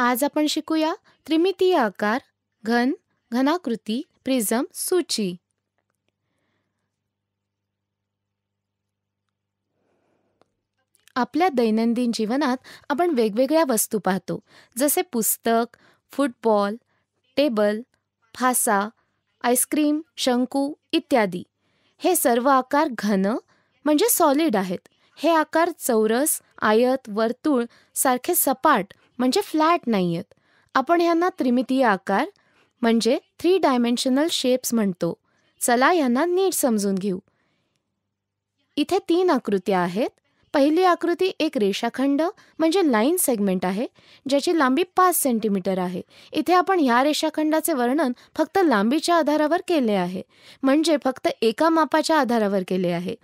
आज आपण शिकूया त्रिमितीय आकार घन घनाकृती प्रिझम सूची आपल्या दैनंदिन जीवनात आपण वेगवेगळ्या वस्तू पाहतो जसे पुस्तक फुटबॉल टेबल फासा आईस्क्रीम शंकू इत्यादी हे सर्व आकार घन म्हणजे सॉलिड आहेत हे आकार चौरस आयत वर्तुळ सारखे सपाट म्हणजे फ्लॅट नाही आपण ह्यांना त्रिमितीय आकार म्हणजे थ्री डायमेन्शनल शेप्स म्हणतो चला यांना नीट समजून घेऊ इथे तीन आकृत्या आहेत पहिली आकृती एक रेषाखंड म्हणजे लाईन सेगमेंट आहे ज्याची लांबी पाच सेंटीमीटर आहे इथे आपण ह्या रेषाखंडाचे वर्णन फक्त लांबीच्या आधारावर केले आहे म्हणजे फक्त एका मापाच्या आधारावर केले आहे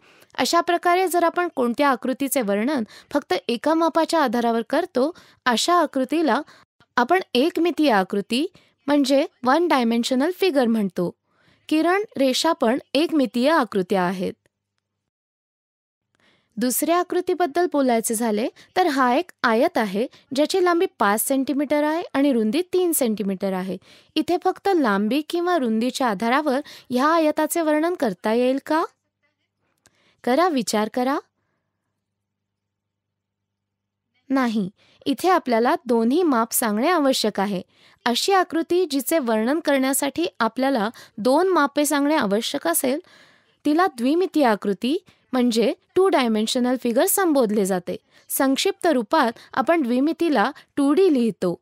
अशा प्रकारे जर आपण कोणत्या आकृतीचे वर्णन फक्त एका मापाच्या आधारावर करतो अशा आकृतीला आपण एकमितीय आकृती म्हणजे वन डायमेन्शनल फिगर म्हणतो किरण रेषा पण एकमितीय आकृत्या आहेत दुसऱ्या आकृतीबद्दल बोलायचे झाले तर हा एक आयत आहे ज्याची लांबी पाच सेंटीमीटर आहे आणि रुंदी तीन सेंटीमीटर आहे इथे फक्त लांबी किंवा रुंदीच्या आधारावर ह्या आयताचे वर्णन करता येईल का करा विचार करा नाही इथे आपल्याला दोन्ही माप सांगणे आवश्यक आहे अशी आकृती जिचे वर्णन करण्यासाठी आपल्याला दोन मापे सांगणे आवश्यक असेल तिला द्विमितीय आकृती म्हणजे टू डायमेन्शनल फिगर संबोधले जाते संक्षिप्त रूपात आपण द्विमितीला टू डी लिहितो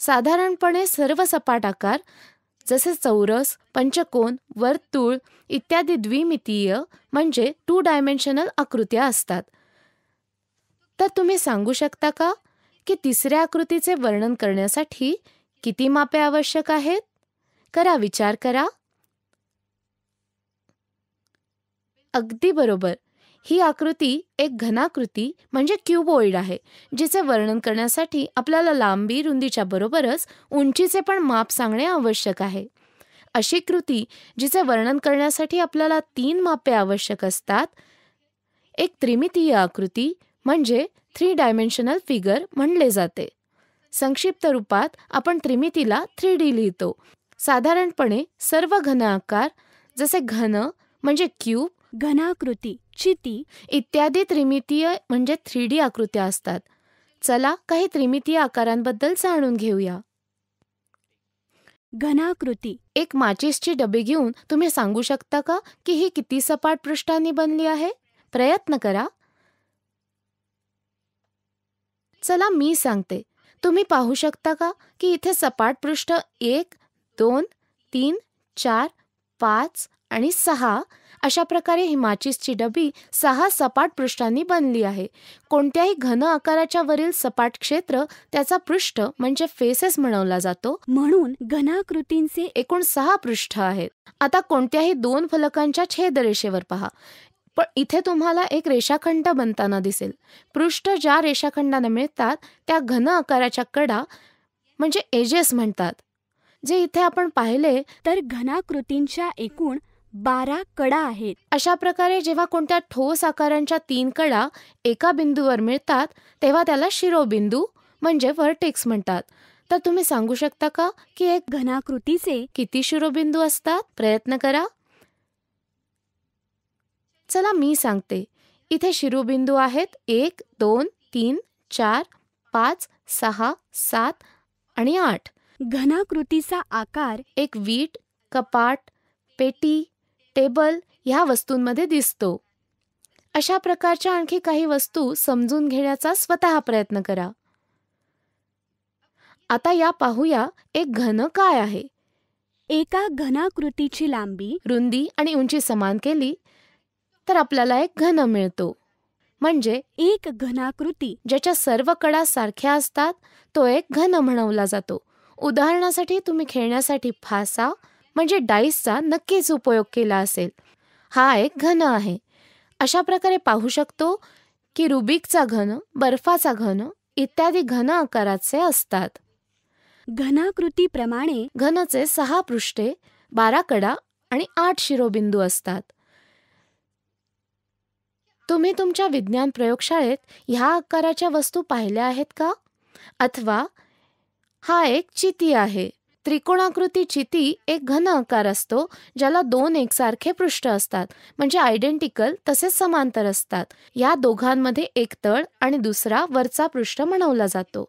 साधारणपणे सर्व सपाट आकार जसे चौरस पंचकोन वर्तुळ इत्यादी द्विमितीय म्हणजे टू डायमेन्शनल आकृत्या असतात तर तुम्ही सांगू शकता का की तिसऱ्या आकृतीचे वर्णन करण्यासाठी किती मापे आवश्यक आहेत करा विचार करा अगदी बरोबर ही आकृती एक घनाकृती म्हणजे क्यूबोईड आहे जिचे वर्णन करण्यासाठी आपल्याला लांबी रुंदीच्या बरोबरच उंचीचे पण माप सांगणे आवश्यक आहे अशी कृती जिचे वर्णन करण्यासाठी आपल्याला तीन मापे आवश्यक असतात एक त्रिमितीय आकृती म्हणजे थ्री डायमेन्शनल फिगर म्हणले जाते संक्षिप्त रूपात आपण त्रिमितीला थ्री डी लिहितो साधारणपणे सर्व घन आकार जसे घन म्हणजे क्यूब घनाकृती चिती इत्यादी त्रिमितीय म्हणजे थ्री डी आकृत्या असतात चला काही त्रिमितीय आकारांबद्दल जाणून घेऊया घनाकृती एक माचिसची डबी घेऊन तुम्ही सांगू शकता का की ही किती सपाट पृष्ठांनी बनली आहे प्रयत्न करा चला मी सांगते तुम्ही पाहू शकता का की इथे सपाट पृष्ठ एक दोन तीन चार पाच आणि सहा अशा प्रकारे ही डबी सहा सपाट पृष्ठांनी बनली आहे कोणत्याही घन आकाराच्या वरील सपाट क्षेत्र त्याचा पृष्ठ म्हणजे फेसेस म्हणवला जातो म्हणून घनाकृतींचे एकूण सहा पृष्ठ आहेत आता कोणत्याही दोन फलकांच्या रेषेवर पहा पण इथे तुम्हाला एक रेषाखंड बनताना दिसेल पृष्ठ ज्या रेषाखंडाने मिळतात त्या घन आकाराच्या कडा म्हणजे एजेस म्हणतात जे इथे आपण पाहिले तर घनाकृतींच्या एकूण बारा कडा आहेत अशा प्रकारे जेव्हा कोणत्या ठोस आकारांच्या तीन कडा एका बिंदूवर मिळतात तेव्हा त्याला शिरोबिंदू म्हणजे व्हर्टेक्स म्हणतात तर तुम्ही सांगू शकता का की एक घनाकृतीचे किती शिरोबिंदू असतात प्रयत्न करा चला मी सांगते इथे शिरोबिंदू आहेत एक दोन तीन चार पाच सहा सात आणि आठ घनाकृतीचा आकार एक वीट कपाट पेटी टेबल ह्या वस्तूंमध्ये दिसतो अशा प्रकारच्या आणखी काही वस्तू समजून घेण्याचा स्वतः प्रयत्न करा आता या पाहूया एक घन काय आहे एका घनाकृतीची लांबी रुंदी आणि उंची समान केली तर आपल्याला एक घन मिळतो म्हणजे एक घनाकृती ज्याच्या सर्व कडा सारख्या असतात तो एक घन म्हणवला जातो उदाहरणासाठी तुम्ही खेळण्यासाठी फासा म्हणजे डाईसचा नक्कीच उपयोग केला असेल हा एक घन आहे अशा प्रकारे पाहू शकतो की रुबिकचा घन बर्फाचा घन इत्यादी घन आकाराचे असतात घनाकृतीप्रमाणे घनचे सहा पृष्ठे बारा कडा आणि आठ शिरोबिंदू असतात तुम्ही तुमच्या विज्ञान प्रयोगशाळेत ह्या आकाराच्या वस्तू पाहिल्या आहेत का अथवा हा एक चिती आहे त्रिकोणाकृती चिती एक घन आकार असतो ज्याला दोन एकसारखे पृष्ठ असतात म्हणजे आयडेंटिकल तसेच समांतर असतात या दोघांमध्ये एक तळ आणि दुसरा वरचा पृष्ठ म्हणवला जातो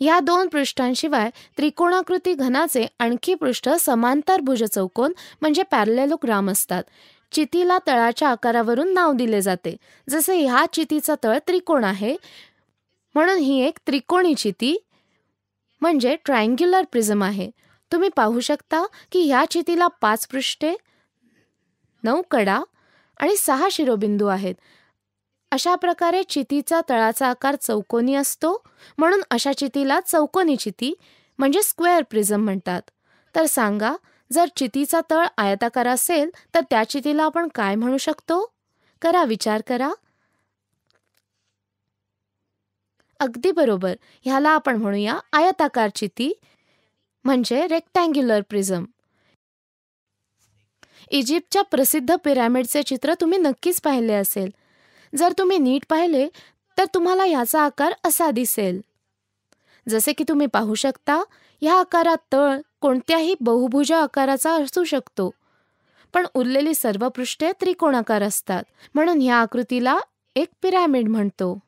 या दोन पृष्ठांशिवाय त्रिकोणाकृती घनाचे आणखी पृष्ठ समांतर भुज चौकोन म्हणजे पॅरलेलोग्राम असतात चितीला तळाच्या आकारावरून नाव दिले जाते जसे ह्या चितीचा तळ त्रिकोण आहे म्हणून ही एक त्रिकोणी चिती म्हणजे ट्रायंग्युलर प्रिझम आहे तुम्ही पाहू शकता की ह्या चितीला पाच पृष्ठे नऊ कडा आणि सहा शिरोबिंदू आहेत अशा प्रकारे चितीचा तळाचा आकार चौकोनी असतो म्हणून अशा चितीला चौकोनी चिती म्हणजे स्क्वेअर प्रिझम म्हणतात तर सांगा जर चितीचा तळ आयताकार असेल तर त्या चितीला आपण काय म्हणू शकतो करा विचार करा अगदी बरोबर ह्याला आपण म्हणूया आयताकार चिती म्हणजे रेक्टँग्युलर प्रिझम इजिप्तच्या प्रसिद्ध पिरॅमिडचे चित्र तुम्ही नक्कीच पाहिले असेल जर तुम्ही नीट पाहिले तर तुम्हाला याचा आकार असा दिसेल जसे की तुम्ही पाहू शकता या आकारात तळ कोणत्याही बहुभुज आकाराचा असू शकतो पण उरलेली सर्व पृष्ठे त्रिकोणाकार असतात म्हणून ह्या आकृतीला एक पिरॅमिड म्हणतो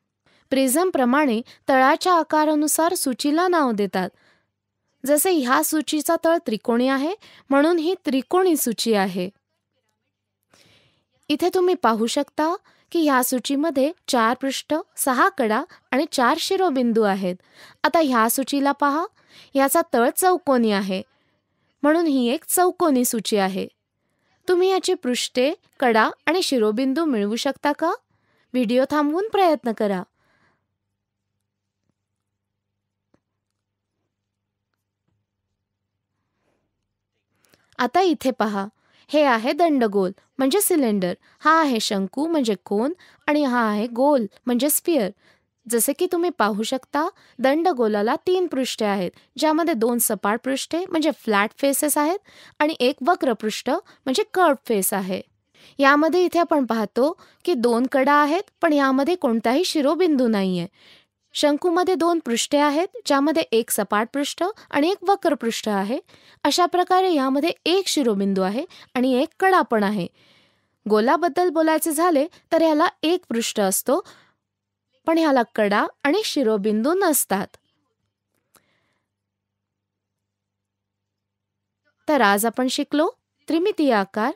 प्रिझमप्रमाणे तळाच्या आकारानुसार सूचीला नाव देतात जसे ह्या सूचीचा तळ त्रिकोणी आहे म्हणून ही त्रिकोणी सूची आहे इथे तुम्ही पाहू शकता की ह्या सूचीमध्ये चार पृष्ठ सहा कडा आणि चार शिरोबिंदू आहेत आता ह्या सूचीला पहा याचा तळ चौकोनी आहे म्हणून ही एक चौकोनी सूची आहे तुम्ही याची पृष्ठे कडा आणि शिरोबिंदू मिळवू शकता का व्हिडिओ थांबवून प्रयत्न करा आता इथे पहा हे आहे दंडगोल म्हणजे सिलेंडर हा आहे शंकू म्हणजे कोन आणि हा आहे गोल म्हणजे स्पियर जसे की तुम्ही पाहू शकता दंडगोलाला तीन पृष्ठे आहेत ज्यामध्ये दोन सपाट पृष्ठे म्हणजे फ्लॅट फेसेस आहेत आणि एक वक्र पृष्ठ म्हणजे कर्व फेस आहे यामध्ये इथे आपण पाहतो की दोन कडा आहेत पण यामध्ये कोणताही शिरोबिंदू नाही शंकूमध्ये दोन पृष्ठे आहेत ज्यामध्ये एक सपाट पृष्ठ आणि एक वक्र पृष्ठ आहे अशा प्रकारे यामध्ये एक शिरोबिंदू आहे आणि एक कडा पण आहे गोलाबद्दल बोलायचे झाले तर ह्याला एक पृष्ठ असतो पण ह्याला कडा आणि शिरोबिंदू नसतात तर आज आपण शिकलो त्रिमितीय आकार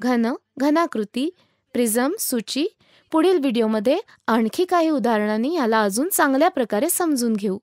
घन घनाकृती प्रिझम सूची पुढील व्हिडिओमध्ये आणखी काही उदाहरणांनी याला अजून चांगल्या प्रकारे समजून घेऊ